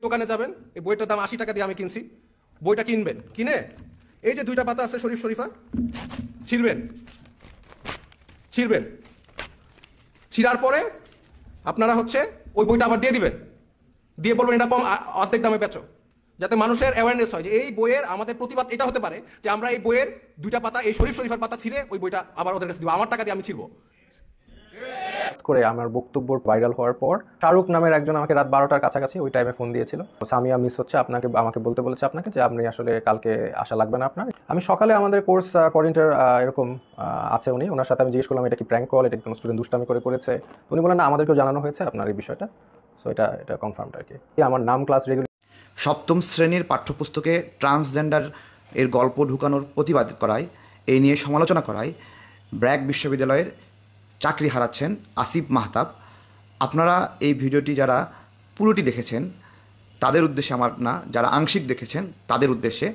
বইয়ের দোকানে যাবেন এই বইটার দাম আশি টাকা দিয়ে আমি কিনছি বইটা কিনবেন কিনে এই যে দুইটা পাতা আছে শরীফ শরীফা ছিঁড়বেন ছিঁড়বেন ছিঁড়ার পরে আপনারা হচ্ছে ওই বইটা আবার দিয়ে দিবেন দিয়ে বলবেন এটা কম অর্ধেক দামে বেচো যাতে মানুষের অ্যাওয়ারনেস হয় যে এই বইয়ের আমাদের প্রতিবাদ এটা হতে পারে যে আমরা এই বইয়ের দুইটা পাতা এই শরীফ শরীফের পাতা ছিঁড়ে ওই বইটা আবার ওদের কাছে দিব আমার টাকা দিয়ে আমি ছিঁড়বো রিয়াক্ট করে আমার বক্তব্য ভাইরাল হওয়ার পর শাহরুখ নামের একজন আমাকে রাত বারোটার কাছাকাছি ওই টাইমে ফোন দিয়েছিল সামিয়া মিস হচ্ছে আপনাকে আমাকে বলতে বলেছে আপনাকে যে আপনি আসলে কালকে আসা লাগবে না আপনার আমি সকালে আমাদের কোর্স কোয়ারেন্টার এরকম আছে উনি ওনার সাথে আমি জিজ্ঞেস করলাম এটা কি প্র্যাঙ্ক কল এটা কোনো স্টুডেন্ট দুষ্টামি করে করেছে উনি বলেন না আমাদেরকেও জানানো হয়েছে আপনার এই বিষয়টা সো এটা এটা কনফার্ম আর কি আমার নাম ক্লাস রেগুলার সপ্তম শ্রেণীর পাঠ্যপুস্তকে ট্রান্সজেন্ডার এর গল্প ঢুকানোর প্রতিবাদ করায় এই নিয়ে সমালোচনা করায় ব্র্যাক বিশ্ববিদ্যালয়ের চাকরি হারাচ্ছেন আসিফ মাহতাব আপনারা এই ভিডিওটি যারা পুরোটি দেখেছেন তাদের উদ্দেশ্যে আমার না যারা আংশিক দেখেছেন তাদের উদ্দেশ্যে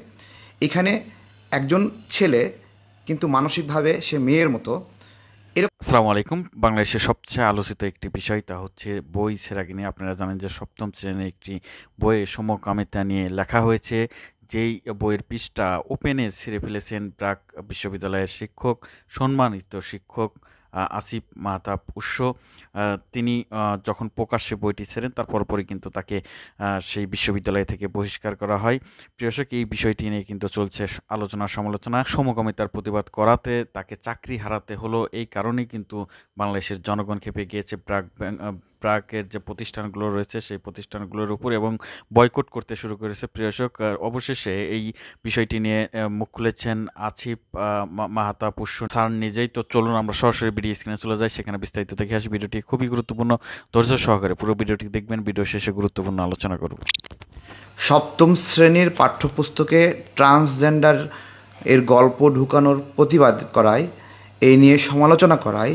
এখানে একজন ছেলে কিন্তু মানসিকভাবে সে মেয়ের মতো আসসালামু আলাইকুম বাংলাদেশের সবচেয়ে আলোচিত একটি বিষয় তা হচ্ছে বই সেরাকে নিয়ে আপনারা জানেন যে সপ্তম শ্রেণীর একটি বইয়ে সমকামিতা নিয়ে লেখা হয়েছে যেই বইয়ের পৃষ্ঠা ওপেনে ছিঁড়ে ফেলেছেন প্রাক বিশ্ববিদ্যালয়ের শিক্ষক সম্মানিত শিক্ষক আসিফ মাহতাব উৎস তিনি যখন প্রকাশ্যে বইটি ছেড়েন তার পরপরই কিন্তু তাকে সেই বিশ্ববিদ্যালয় থেকে বহিষ্কার করা হয় প্রিয়শক এই বিষয়টি নিয়ে কিন্তু চলছে আলোচনা সমালোচনা সমকামিতার প্রতিবাদ করাতে তাকে চাকরি হারাতে হলো এই কারণেই কিন্তু বাংলাদেশের জনগণ খেপে গিয়েছে ব্র্যাক প্রাকের যে প্রতিষ্ঠানগুলো রয়েছে সেই প্রতিষ্ঠানগুলোর উপর এবং বয়কট করতে শুরু করেছে প্রিয়সক অবশেষে এই বিষয়টি নিয়ে মুখ খুলেছেন আছিফ মাহাতা পুষ্য স্যার নিজেই তো চলুন আমরা সরাসরি ভিডিও স্ক্রিনে চলে যাই সেখানে বিস্তারিত দেখে আসি ভিডিওটি খুবই গুরুত্বপূর্ণ ধৈর্য সহকারে পুরো ভিডিওটি দেখবেন ভিডিও শেষে গুরুত্বপূর্ণ আলোচনা করব সপ্তম শ্রেণীর পাঠ্যপুস্তকে ট্রান্সজেন্ডার এর গল্প ঢুকানোর প্রতিবাদ করায় এই নিয়ে সমালোচনা করায়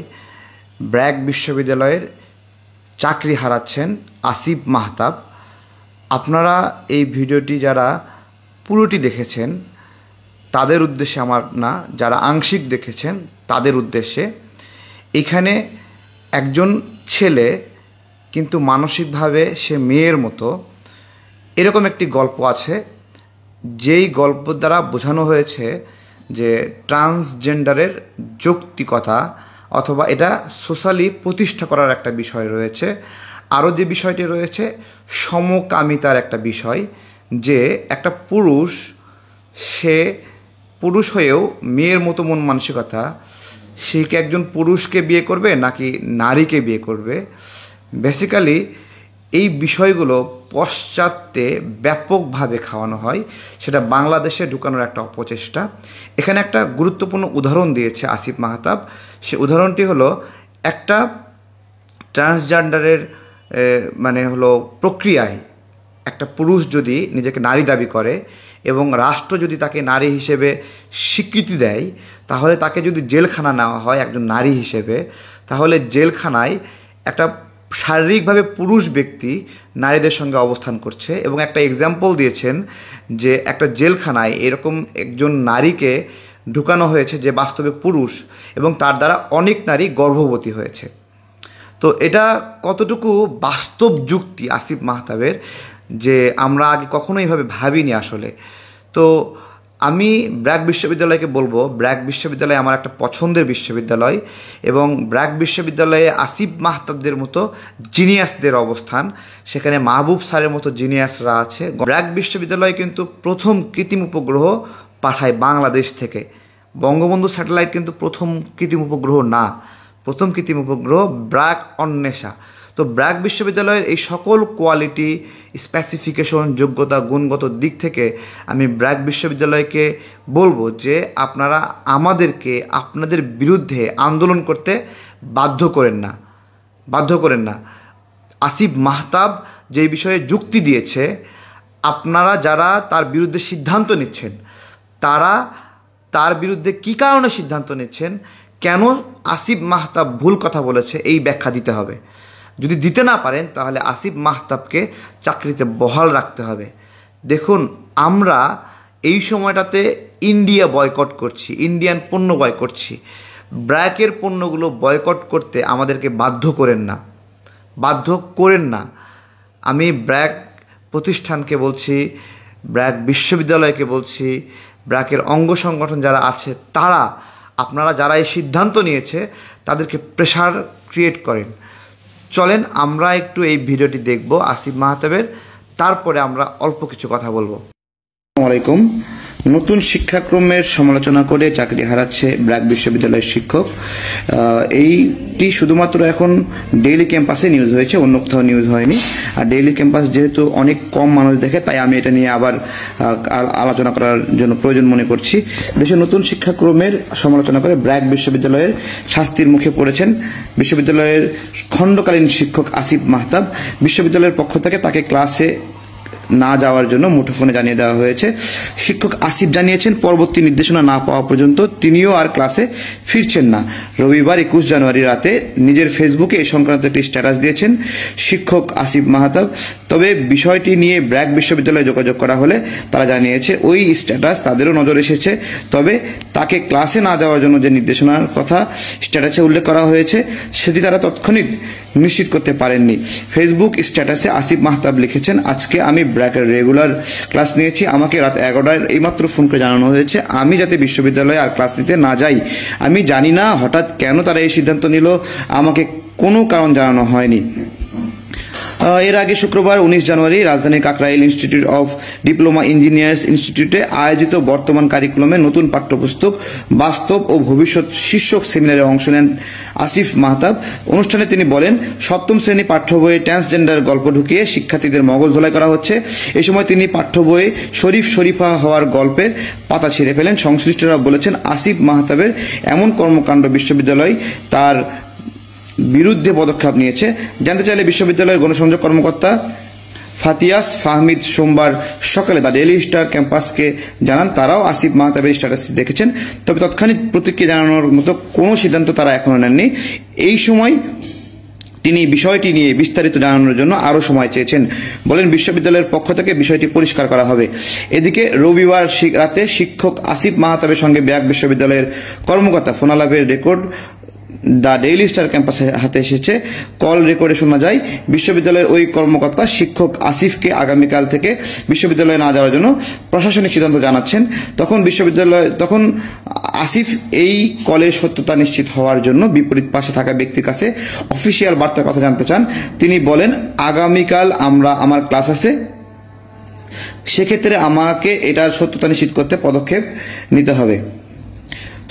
ব্র্যাক বিশ্ববিদ্যালয়ের চাকরি হারাচ্ছেন আসিফ মাহতাব আপনারা এই ভিডিওটি যারা পুরোটি দেখেছেন তাদের উদ্দেশ্যে আমার না যারা আংশিক দেখেছেন তাদের উদ্দেশ্যে এখানে একজন ছেলে কিন্তু মানসিকভাবে সে মেয়ের মতো এরকম একটি গল্প আছে যেই গল্প দ্বারা বোঝানো হয়েছে যে ট্রান্সজেন্ডারের যৌক্তিকতা অথবা এটা সোশ্যালি প্রতিষ্ঠা করার একটা বিষয় রয়েছে আরও যে বিষয়টি রয়েছে সমকামিতার একটা বিষয় যে একটা পুরুষ সে পুরুষ হয়েও মেয়ের মতো মন মানসিকতা সে কি একজন পুরুষকে বিয়ে করবে নাকি নারীকে বিয়ে করবে বেসিক্যালি এই বিষয়গুলো পশ্চাতে ব্যাপকভাবে খাওয়ানো হয় সেটা বাংলাদেশে ঢুকানোর একটা অপচেষ্টা এখানে একটা গুরুত্বপূর্ণ উদাহরণ দিয়েছে আসিফ মাহতাব সে উদাহরণটি হলো একটা ট্রান্সজেন্ডারের মানে হলো প্রক্রিয়ায় একটা পুরুষ যদি নিজেকে নারী দাবি করে এবং রাষ্ট্র যদি তাকে নারী হিসেবে স্বীকৃতি দেয় তাহলে তাকে যদি জেলখানা নেওয়া হয় একজন নারী হিসেবে তাহলে জেলখানায় একটা শারীরিকভাবে পুরুষ ব্যক্তি নারীদের সঙ্গে অবস্থান করছে এবং একটা এক্সাম্পল দিয়েছেন যে একটা জেলখানায় এরকম একজন নারীকে ঢুকানো হয়েছে যে বাস্তবে পুরুষ এবং তার দ্বারা অনেক নারী গর্ভবতী হয়েছে তো এটা কতটুকু বাস্তব যুক্তি আসিফ মাহতাবের যে আমরা আগে কখনো এইভাবে ভাবিনি আসলে তো আমি ব্র্যাক বিশ্ববিদ্যালয়কে বলবো ব্র্যাক বিশ্ববিদ্যালয় আমার একটা পছন্দের বিশ্ববিদ্যালয় এবং ব্র্যাক বিশ্ববিদ্যালয়ে আসিফ মাহতাবদের মতো জিনিয়াসদের অবস্থান সেখানে মাহবুব স্যারের মতো জিনিয়াসরা আছে ব্র্যাক বিশ্ববিদ্যালয় কিন্তু প্রথম কৃত্রিম উপগ্রহ পাঠায় বাংলাদেশ থেকে বঙ্গবন্ধু স্যাটেলাইট কিন্তু প্রথম কৃত্রিম উপগ্রহ না প্রথম কৃত্রিম উপগ্রহ ব্র্যাক অন্বেষা তো ব্র্যাক বিশ্ববিদ্যালয়ের এই সকল কোয়ালিটি স্পেসিফিকেশন যোগ্যতা গুণগত দিক থেকে আমি ব্র্যাক বিশ্ববিদ্যালয়কে বলবো যে আপনারা আমাদেরকে আপনাদের বিরুদ্ধে আন্দোলন করতে বাধ্য করেন না বাধ্য করেন না আসিফ মাহতাব যে বিষয়ে যুক্তি দিয়েছে আপনারা যারা তার বিরুদ্ধে সিদ্ধান্ত নিচ্ছেন তারা তার বিরুদ্ধে কী কারণে সিদ্ধান্ত নিচ্ছেন কেন আসিফ মাহতাব ভুল কথা বলেছে এই ব্যাখ্যা দিতে হবে যদি দিতে না পারেন তাহলে আসিফ মাহতাবকে চাকরিতে বহাল রাখতে হবে দেখুন আমরা এই সময়টাতে ইন্ডিয়া বয়কট করছি ইন্ডিয়ান পণ্য বয় করছি ব্র্যাকের পণ্যগুলো বয়কট করতে আমাদেরকে বাধ্য করেন না বাধ্য করেন না আমি ব্র্যাক প্রতিষ্ঠানকে বলছি ব্র্যাক বিশ্ববিদ্যালয়কে বলছি ব্র্যাকের অঙ্গ সংগঠন যারা আছে তারা আপনারা যারা এই সিদ্ধান্ত নিয়েছে তাদেরকে প্রেশার ক্রিয়েট করেন চলেন আমরা একটু এই ভিডিওটি দেখব আসিফ মাহাতবের তারপরে আমরা অল্প কিছু কথা বলবো আসসালামু আলাইকুম নতুন শিক্ষাক্রমের সমালোচনা করে চাকরি হারাচ্ছে ব্র্যাক বিশ্ববিদ্যালয়ের শিক্ষক এইটি শুধুমাত্র এখন ডেইলি ক্যাম্পাসে নিউজ হয়েছে অন্য কোথাও নিউজ হয়নি আর ডেইলি ক্যাম্পাস যেহেতু অনেক কম মানুষ দেখে তাই আমি এটা নিয়ে আবার আলোচনা করার জন্য প্রয়োজন মনে করছি দেশের নতুন শিক্ষাক্রমের সমালোচনা করে ব্র্যাক বিশ্ববিদ্যালয়ের শাস্তির মুখে পড়েছেন বিশ্ববিদ্যালয়ের খণ্ডকালীন শিক্ষক আসিফ মাহতাব বিশ্ববিদ্যালয়ের পক্ষ থেকে তাকে ক্লাসে না যাওয়ার জন্য মুঠোফোনে জানিয়ে দেওয়া হয়েছে শিক্ষক আসিফ জানিয়েছেন পরবর্তী নির্দেশনা না পাওয়া পর্যন্ত তিনিও আর ক্লাসে ফিরছেন না রবিবার একুশ জানুয়ারি রাতে নিজের ফেসবুকে এ সংক্রান্ত একটি স্ট্যাটাস দিয়েছেন শিক্ষক আসিফ মাহাতাব তবে বিষয়টি নিয়ে ব্র্যাক বিশ্ববিদ্যালয়ে যোগাযোগ করা হলে তারা জানিয়েছে ওই স্ট্যাটাস তাদেরও নজর এসেছে তবে তাকে ক্লাসে না যাওয়ার জন্য যে নির্দেশনার কথা স্ট্যাটাসে উল্লেখ করা হয়েছে সেটি তারা তৎক্ষণিক নিশ্চিত করতে পারেননি ফেসবুক স্ট্যাটাসে আসিফ মাহতাব লিখেছেন আজকে আমি ব্র্যাকের রেগুলার ক্লাস নিয়েছি আমাকে রাত এগারোটায় এইমাত্র ফোন করে জানানো হয়েছে আমি যাতে বিশ্ববিদ্যালয়ে আর ক্লাস নিতে না যাই আমি জানি না হঠাৎ কেন তারা এই সিদ্ধান্ত নিল আমাকে কোনো কারণ জানানো হয়নি এর আগে শুক্রবার উনিশ জানুয়ারি রাজধানীর Kakrail institute of diploma engineers ইনস্টিটিউটে আয়োজিত বর্তমান কারিকুলামে নতুন পাঠ্যপুস্তক বাস্তব ও ভবিষ্যৎ শীর্ষক সেমিনারে অংশ নেন আসিফ মাহতাব অনুষ্ঠানে তিনি বলেন সপ্তম শ্রেণী পাঠ্য বইয়ে ট্রান্সজেন্ডার গল্প ঢুকিয়ে শিক্ষার্থীদের মগজ ধোলাই করা হচ্ছে এ সময় তিনি পাঠ্য বইয়ে শরীফ শরীফা হওয়ার গল্পের পাতা ছিঁড়ে ফেলেন সংশ্লিষ্টরা বলেছেন আসিফ মাহতাবের এমন কর্মকাণ্ড বিশ্ববিদ্যালয় তার বিরুদ্ধে পদক্ষেপ নিয়েছে জানতে চাইলে বিশ্ববিদ্যালয়ের গণসংযোগ কর্মকর্তা ফাতিয়াস ফাহমিদ সোমবার সকালে দ্য ডেলি স্টার ক্যাম্পাসকে জানান তারাও আসিফ মাহতাবের স্ট্যাটাস দেখেছেন তবে তৎক্ষণিক প্রতিক্রিয়া জানানোর মতো কোনো সিদ্ধান্ত তারা এখনও নেননি এই সময় তিনি বিষয়টি নিয়ে বিস্তারিত জানানোর জন্য আরও সময় চেয়েছেন বলেন বিশ্ববিদ্যালয়ের পক্ষ থেকে বিষয়টি পরিষ্কার করা হবে এদিকে রবিবার রাতে শিক্ষক আসিফ মাহাতাবের সঙ্গে ব্যাগ বিশ্ববিদ্যালয়ের কর্মকর্তা ফোনালাভের রেকর্ড দ্য ডেইলি স্টার ক্যাম্পাসে হাতে এসেছে কল রেকর্ডে শোনা যায় বিশ্ববিদ্যালয়ের ওই কর্মকর্তা শিক্ষক আসিফকে আগামীকাল থেকে বিশ্ববিদ্যালয়ে না যাওয়ার জন্য প্রশাসনিক সিদ্ধান্ত জানাচ্ছেন তখন বিশ্ববিদ্যালয় তখন আসিফ এই কলের সত্যতা নিশ্চিত হওয়ার জন্য বিপরীত পাশে থাকা ব্যক্তির কাছে অফিসিয়াল বার্তার কথা জানতে চান তিনি বলেন আগামীকাল আমরা আমার ক্লাস আছে সেক্ষেত্রে আমাকে এটার সত্যতা নিশ্চিত করতে পদক্ষেপ নিতে হবে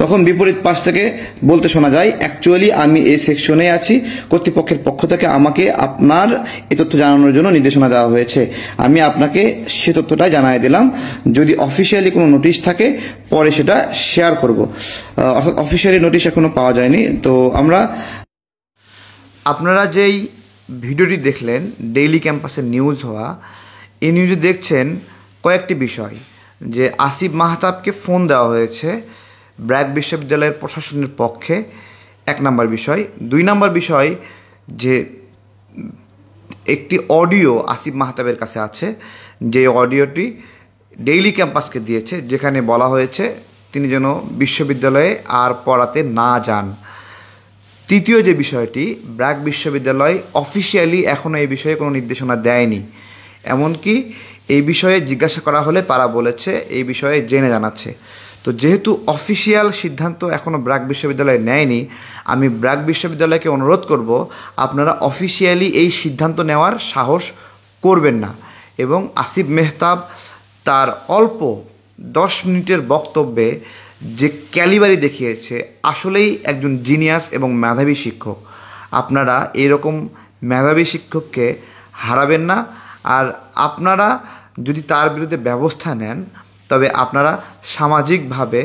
তখন বিপরীত পাশ থেকে বলতে শোনা যায় অ্যাকচুয়ালি আমি এই সেকশনে আছি কর্তৃপক্ষের পক্ষ থেকে আমাকে আপনার এ তথ্য জানানোর জন্য নির্দেশনা দেওয়া হয়েছে আমি আপনাকে সে তথ্যটা জানাই দিলাম যদি অফিসিয়ালি কোনো নোটিশ থাকে পরে সেটা শেয়ার করব অর্থাৎ অফিসিয়ালি নোটিশ এখনো পাওয়া যায়নি তো আমরা আপনারা যেই ভিডিওটি দেখলেন ডেইলি ক্যাম্পাসের নিউজ হওয়া এই নিউজে দেখছেন কয়েকটি বিষয় যে আসিফ মাহতাবকে ফোন দেওয়া হয়েছে ব্র্যাক বিশ্ববিদ্যালয়ের প্রশাসনের পক্ষে এক নম্বর বিষয় দুই নম্বর বিষয় যে একটি অডিও আসিফ মাহতাবের কাছে আছে যে অডিওটি ডেইলি ক্যাম্পাসকে দিয়েছে যেখানে বলা হয়েছে তিনি যেন বিশ্ববিদ্যালয়ে আর পড়াতে না যান তৃতীয় যে বিষয়টি ব্র্যাক বিশ্ববিদ্যালয় অফিসিয়ালি এখনও এই বিষয়ে কোনো নির্দেশনা দেয়নি এমনকি এই বিষয়ে জিজ্ঞাসা করা হলে তারা বলেছে এই বিষয়ে জেনে জানাচ্ছে তো যেহেতু অফিসিয়াল সিদ্ধান্ত এখনও ব্র্যাক বিশ্ববিদ্যালয় নেয়নি আমি ব্র্যাক বিশ্ববিদ্যালয়কে অনুরোধ করব আপনারা অফিসিয়ালি এই সিদ্ধান্ত নেওয়ার সাহস করবেন না এবং আসিফ মেহতাব তার অল্প দশ মিনিটের বক্তব্যে যে ক্যালিবারি দেখিয়েছে আসলেই একজন জিনিয়াস এবং মেধাবী শিক্ষক আপনারা এরকম মেধাবী শিক্ষককে হারাবেন না আর আপনারা যদি তার বিরুদ্ধে ব্যবস্থা নেন তবে আপনারা সামাজিকভাবে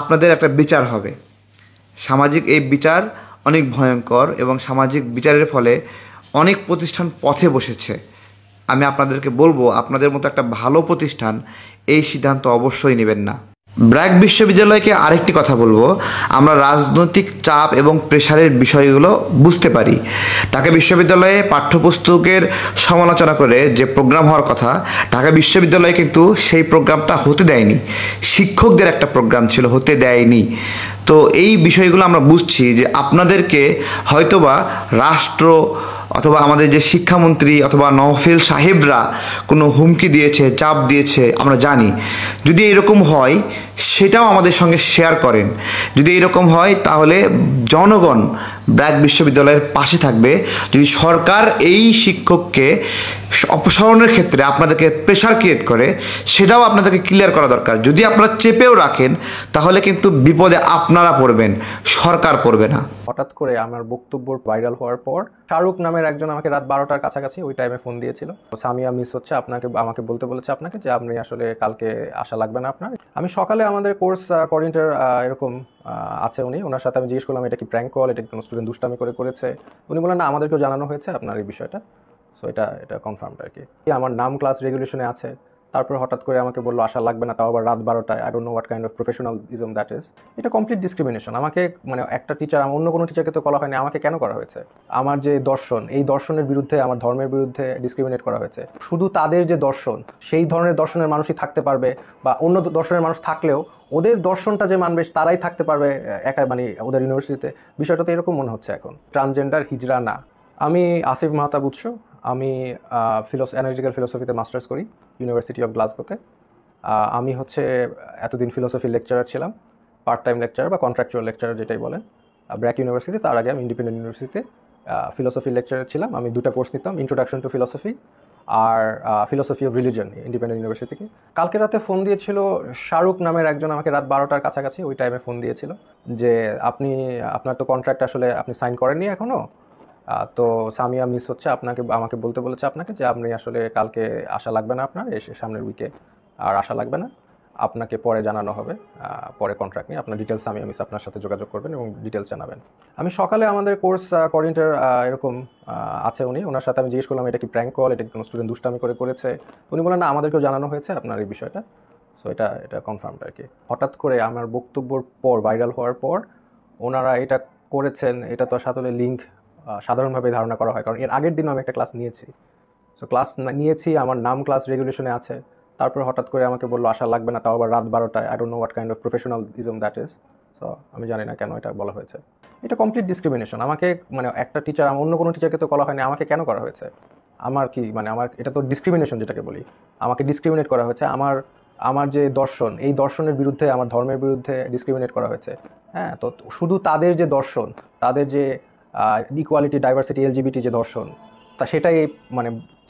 আপনাদের একটা বিচার হবে সামাজিক এই বিচার অনেক ভয়ঙ্কর এবং সামাজিক বিচারের ফলে অনেক প্রতিষ্ঠান পথে বসেছে আমি আপনাদেরকে বলবো আপনাদের মতো একটা ভালো প্রতিষ্ঠান এই সিদ্ধান্ত অবশ্যই নেবেন না ব্র্যাক বিশ্ববিদ্যালয়কে আরেকটি কথা বলবো আমরা রাজনৈতিক চাপ এবং প্রেশারের বিষয়গুলো বুঝতে পারি ঢাকা বিশ্ববিদ্যালয়ে পাঠ্যপুস্তকের সমালোচনা করে যে প্রোগ্রাম হওয়ার কথা ঢাকা বিশ্ববিদ্যালয়ে কিন্তু সেই প্রোগ্রামটা হতে দেয়নি শিক্ষকদের একটা প্রোগ্রাম ছিল হতে দেয়নি তো এই বিষয়গুলো আমরা বুঝছি যে আপনাদেরকে হয়তোবা রাষ্ট্র অথবা আমাদের যে শিক্ষামন্ত্রী অথবা নওফিল সাহেবরা কোনো হুমকি দিয়েছে চাপ দিয়েছে আমরা জানি যদি এরকম হয় সেটাও আমাদের সঙ্গে শেয়ার করেন যদি এরকম হয় তাহলে জনগণ ব্র্যাক বিশ্ববিদ্যালয়ের পাশে থাকবে যদি সরকার এই শিক্ষককে অপসারণের ক্ষেত্রে আপনাদেরকে প্রেশার ক্রিয়েট করে সেটাও আপনাদেরকে ক্লিয়ার করা দরকার যদি আপনারা চেপেও রাখেন তাহলে কিন্তু বিপদে আপনারা পড়বেন সরকার পড়বে না হঠাৎ করে আমার বক্তব্য ভাইরাল হওয়ার পর শাহরুখ নামের একজন আমাকে রাত বারোটার কাছাকাছি ওই টাইমে ফোন দিয়েছিল সামিয়া মিস হচ্ছে আপনাকে আমাকে বলতে বলেছে আপনাকে যে আপনি আসলে কালকে আসা লাগবে না আপনার আমি সকালে আমাদের কোর্স করিন্টার এরকম আছে উনি ওনার সাথে আমি জিজ্ঞেস করলাম এটা কি প্র্যাঙ্ক কল এটা কোনো স্টুডেন্ট দুষ্টামি করে করেছে উনি বললেন না আমাদেরকেও জানানো হয়েছে আপনার এই বিষয়টা সো এটা এটা কনফার্মড আর কি আমার নাম ক্লাস রেগুলেশনে আছে তারপর হঠাৎ করে আমাকে বললো আসা লাগবে না তাও আবার রাত বারোটায় আই ডোট know what kind of professionalism that is এটা কমপ্লিট ডিসক্রিমিনেশন আমাকে মানে একটা টিচার আমার অন্য কোনো টিচারকে তো করা হয়নি আমাকে কেন করা হয়েছে আমার যে দর্শন এই দর্শনের বিরুদ্ধে আমার ধর্মের বিরুদ্ধে ডিসক্রিমিনেট করা হয়েছে শুধু তাদের যে দর্শন সেই ধরনের দর্শনের মানুষই থাকতে পারবে বা অন্য দর্শনের মানুষ থাকলেও ওদের দর্শনটা যে মানবে তারাই থাকতে পারবে একা মানে ওদের ইউনিভার্সিটিতে বিষয়টা তো এরকম মনে হচ্ছে এখন ট্রান্সজেন্ডার হিজরা না আমি আসিফ মাহতাব উৎস আমি ফিলোস এনার্জিক্যাল ফিলোসফিতে মাস্টার্স করি ইউনিভার্সিটি অফ গ্লাসগোতে আমি হচ্ছে এতদিন ফিলোসফির লেকচারার ছিলাম পার্ট টাইম লেকচার বা কন্ট্রাকচুয়াল লেকচারার যেটাই বলেন ব্র্যাক ইউনিভার্সিটি তার আগে আমি ইন্ডিপেন্ডেন্ট ইউনিভার্সিটিতে ফিলোসফি লেকচারার ছিলাম আমি দুটা কোর্স নিতাম ইন্ট্রোডাকশন টু ফিলোসফি আর philosophy of religion Independent University থেকে কালকে রাতে ফোন দিয়েছিল শাহরুখ নামের একজন আমাকে রাত বারোটার কাছাকাছি ওই টাইমে ফোন দিয়েছিল যে আপনি আপনার তো কন্ট্রাক্ট আসলে আপনি সাইন করেননি এখনও তো সামিয়া মিস হচ্ছে আপনাকে আমাকে বলতে বলেছে আপনাকে যে আপনি আসলে কালকে আসা লাগবে না আপনার এসে সামনের উইকে আর আসা লাগবে না আপনাকে পরে জানানো হবে পরে কন্ট্রাক্ট নিয়ে আপনার ডিটেলস আমি মিস আপনার সাথে যোগাযোগ করবেন এবং ডিটেলস জানাবেন আমি সকালে আমাদের কোর্স কোঅর্ডিনেটর এরকম আছে উনি ওনার সাথে আমি জিজ্ঞেস করলাম এটা কি প্র্যাঙ্ক কল এটা কোনো স্টুডেন্ট দুষ্টামি করে করেছে উনি বলেন না আমাদেরকেও জানানো হয়েছে আপনার এই বিষয়টা সো এটা এটা কনফার্মড আর কি হঠাৎ করে আমার বক্তব্যর পর ভাইরাল হওয়ার পর ওনারা এটা করেছেন এটা তো সাথে লিঙ্ক সাধারণভাবে ধারণা করা হয় কারণ এর আগের দিনও আমি একটা ক্লাস নিয়েছি সো ক্লাস নিয়েছি আমার নাম ক্লাস রেগুলেশনে আছে তারপর হঠাৎ করে আমাকে বললো আসা লাগবে না তাও আবার রাত বারোটায় I don't know what kind of professionalism that is so আমি জানি না কেন এটা বলা হয়েছে এটা কমপ্লিট ডিসক্রিমিনেশন আমাকে মানে একটা টিচার আমার অন্য কোনো টিচারকে তো বলা হয়নি আমাকে কেন করা হয়েছে আমার কি মানে আমার এটা তো ডিসক্রিমিনেশন যেটাকে বলি আমাকে ডিসক্রিমিনেট করা হয়েছে আমার আমার যে দর্শন এই দর্শনের বিরুদ্ধে আমার ধর্মের বিরুদ্ধে ডিসক্রিমিনেট করা হয়েছে হ্যাঁ তো শুধু তাদের যে দর্শন তাদের যে ইকুয়ালিটি ডাইভার্সিটি এলজিবিটি যে দর্শন তা সেটাই মানে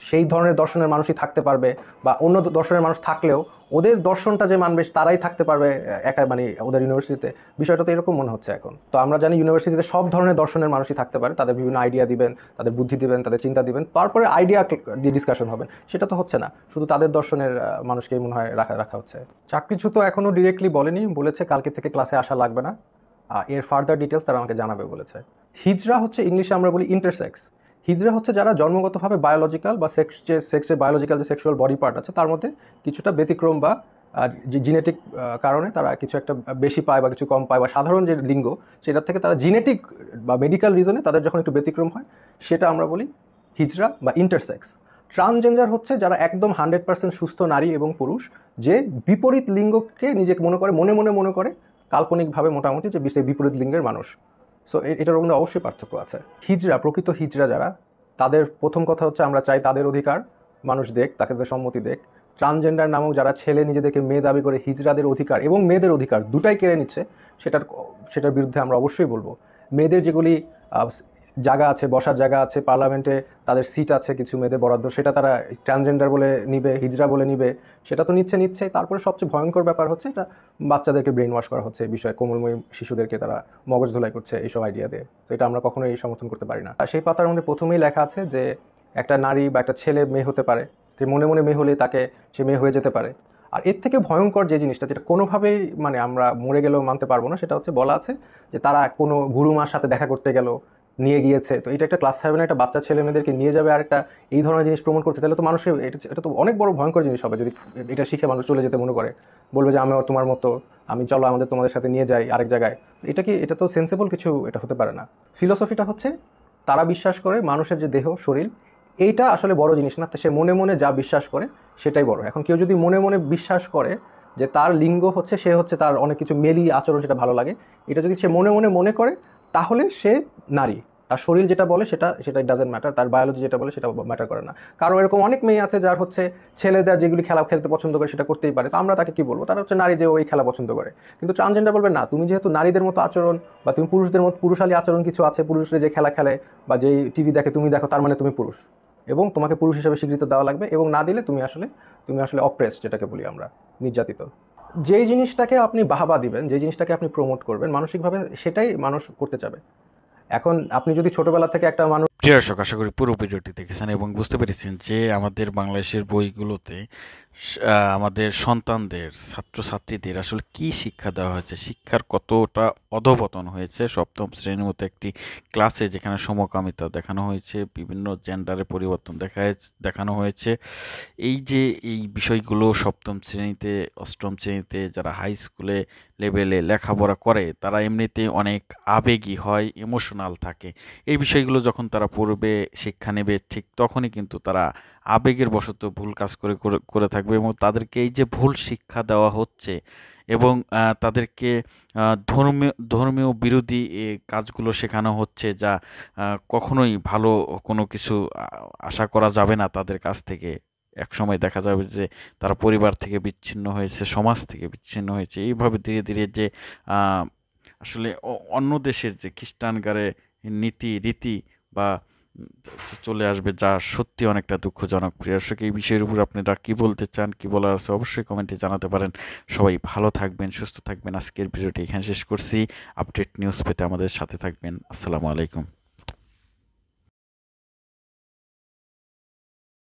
সেই ধরনের দর্শনের মানুষই থাকতে পারবে বা অন্য দর্শনের মানুষ থাকলেও ওদের দর্শনটা যে মানবে তারাই থাকতে পারবে একা মানে ওদের ইউনিভার্সিটিতে বিষয়টা তো এরকম মনে হচ্ছে এখন তো আমরা জানি ইউনিভার্সিটিতে সব ধরনের দর্শনের মানুষই থাকতে পারে তাদের বিভিন্ন আইডিয়া দিবেন তাদের বুদ্ধি দিবেন তাদের চিন্তা দিবেন তারপরে আইডিয়া দিয়ে ডিসকাশন হবেন সেটা তো হচ্ছে না শুধু তাদের দর্শনের মানুষকেই মনে হয় রাখা রাখা হচ্ছে চাকরিচ্যুত এখনও ডিরেক্টলি বলেনি বলেছে কালকে থেকে ক্লাসে আসা লাগবে না এর ফার্দার ডিটেলস তারা আমাকে জানাবে বলেছে হিজরা হচ্ছে ইংলিশে আমরা বলি ইন্টারসেক্স হিজরা হচ্ছে যারা জন্মগতভাবে বায়োলজিক্যাল বা সেক্স যে সেক্সের বায়োলজিক্যাল যে সেক্সুয়াল বডি পার্ট আছে তার মধ্যে কিছুটা ব্যতিক্রম বা জেনেটিক কারণে তারা কিছু একটা বেশি পায় বা কিছু কম পায় বা সাধারণ যে লিঙ্গ সেটার থেকে তারা জেনেটিক বা মেডিকেল রিজনে তাদের যখন একটু ব্যতিক্রম হয় সেটা আমরা বলি হিজরা বা ইন্টারসেক্স ট্রান্সজেন্ডার হচ্ছে যারা একদম হান্ড্রেড পার্সেন্ট সুস্থ নারী এবং পুরুষ যে বিপরীত লিঙ্গকে নিজেকে মনে করে মনে মনে মনে করে কাল্পনিকভাবে মোটামুটি যে বিশ্বের বিপরীত লিঙ্গের মানুষ সো এটার মধ্যে অবশ্যই পার্থক্য আছে হিজরা প্রকৃত হিজরা যারা তাদের প্রথম কথা হচ্ছে আমরা চাই তাদের অধিকার মানুষ দেখ তাদের সম্মতি দেখ ট্রান্সজেন্ডার নামক যারা ছেলে নিজেদেরকে মেয়ে দাবি করে হিজরাদের অধিকার এবং মেয়েদের অধিকার দুটাই কেড়ে নিচ্ছে সেটার সেটার বিরুদ্ধে আমরা অবশ্যই বলবো মেয়েদের যেগুলি জায়গা আছে বসার জায়গা আছে পার্লামেন্টে তাদের সিট আছে কিছু মেয়েদের বরাদ্দ সেটা তারা ট্রান্সজেন্ডার বলে নিবে হিজরা বলে নিবে সেটা তো নিচ্ছে নিচ্ছে তারপরে সবচেয়ে ভয়ঙ্কর ব্যাপার হচ্ছে এটা বাচ্চাদেরকে ব্রেন ওয়াশ করা হচ্ছে এই বিষয়ে কোমলময়ী শিশুদেরকে তারা মগজ ধুলাই করছে এইসব আইডিয়া দিয়ে তো এটা আমরা কখনোই এই সমর্থন করতে পারি না সেই পাতার মধ্যে প্রথমেই লেখা আছে যে একটা নারী বা একটা ছেলে মেয়ে হতে পারে যে মনে মনে মেয়ে হলে তাকে সে মেয়ে হয়ে যেতে পারে আর এর থেকে ভয়ঙ্কর যে জিনিসটা যেটা কোনোভাবেই মানে আমরা মরে গেলেও মানতে পারবো না সেটা হচ্ছে বলা আছে যে তারা কোনো গুরুমার সাথে দেখা করতে গেলো নিয়ে গিয়েছে তো এটা একটা ক্লাস সেভেনে একটা বাচ্চা ছেলে মেয়েদেরকে নিয়ে যাবে আর একটা এই ধরনের জিনিস প্রমোট করছে তাহলে তো মানুষের এটা তো অনেক বড় ভয়ঙ্কর জিনিস হবে যদি এটা শিখে মানুষ চলে যেতে মনে করে বলবে যে আমিও তোমার মতো আমি চলো আমাদের তোমাদের সাথে নিয়ে যাই আরেক জায়গায় এটা কি এটা তো সেন্সেবল কিছু এটা হতে পারে না ফিলসফিটা হচ্ছে তারা বিশ্বাস করে মানুষের যে দেহ শরীর এইটা আসলে বড় জিনিস না সে মনে মনে যা বিশ্বাস করে সেটাই বড় এখন কেউ যদি মনে মনে বিশ্বাস করে যে তার লিঙ্গ হচ্ছে সে হচ্ছে তার অনেক কিছু মেলি আচরণ সেটা ভালো লাগে এটা যদি সে মনে মনে মনে করে তাহলে সে নারী তার শরীর যেটা বলে সেটা সেটা ডাজেন্ট ম্যাটার তার বায়োলজি যেটা বলে সেটা ম্যাটার করে না কারণ এরকম অনেক মেয়ে আছে যার হচ্ছে ছেলেদের যেগুলি খেলা খেলতে পছন্দ করে সেটা করতেই পারে তো আমরা তাকে কি বলবো তারা হচ্ছে নারী যে ওই খেলা পছন্দ করে কিন্তু ট্রান্সজেন্ডার বলবে না তুমি যেহেতু নারীদের মতো আচরণ বা তুমি পুরুষদের মতো পুরুষালী আচরণ কিছু আছে পুরুষরা যে খেলা খেলে বা যেই টিভি দেখে তুমি দেখো তার মানে তুমি পুরুষ এবং তোমাকে পুরুষ হিসেবে স্বীকৃত দেওয়া লাগবে এবং না দিলে তুমি আসলে তুমি আসলে অপ্রেস যেটাকে বলি আমরা নির্যাতিত যেই জিনিসটাকে আপনি বাহাবা দিবেন যে জিনিসটাকে আপনি প্রমোট করবেন মানসিকভাবে সেটাই মানুষ করতে চাবে এখন আপনি যদি ছোটবেলা থেকে একটা মানুষ প্রিয় দর্শক আশা করি পুরো ভিডিওটি দেখেছেন এবং বুঝতে পেরেছেন যে আমাদের বাংলাদেশের বইগুলোতে আমাদের সন্তানদের ছাত্রছাত্রীদের আসলে কি শিক্ষা দেওয়া হয়েছে শিক্ষার কতটা অধপতন হয়েছে সপ্তম শ্রেণীর মতো একটি ক্লাসে যেখানে সমকামিতা দেখানো হয়েছে বিভিন্ন জেন্ডারে পরিবর্তন দেখা দেখানো হয়েছে এই যে এই বিষয়গুলো সপ্তম শ্রেণীতে অষ্টম শ্রেণীতে যারা হাই স্কুলে লেভেলে লেখাপড়া করে তারা এমনিতে অনেক আবেগী হয় ইমোশনাল থাকে এই বিষয়গুলো যখন তারা পূর্বে শিক্ষা নেবে ঠিক তখনই কিন্তু তারা আবেগের বশত ভুল কাজ করে করে থাকবে এবং তাদেরকে এই যে ভুল শিক্ষা দেওয়া হচ্ছে এবং তাদেরকে ধর্মীয় ধর্মীয় বিরোধী কাজগুলো শেখানো হচ্ছে যা কখনোই ভালো কোনো কিছু আশা করা যাবে না তাদের কাছ থেকে এক সময় দেখা যাবে যে তারা পরিবার থেকে বিচ্ছিন্ন হয়েছে সমাজ থেকে বিচ্ছিন্ন হয়েছে এইভাবে ধীরে ধীরে যে আসলে অন্য দেশের যে খ্রিস্টানগারে নীতি রীতি বা চলে আসবে যা সত্যি অনেকটা দুঃখজনক প্রিয় দর্শক এই বিষয়ের উপর আপনারা কী বলতে চান কী বলার আছে অবশ্যই কমেন্টে জানাতে পারেন সবাই ভালো থাকবেন সুস্থ থাকবেন আজকের ভিডিওটি এখানে শেষ করছি আপডেট নিউজ পেতে আমাদের সাথে থাকবেন আসসালামু আলাইকুম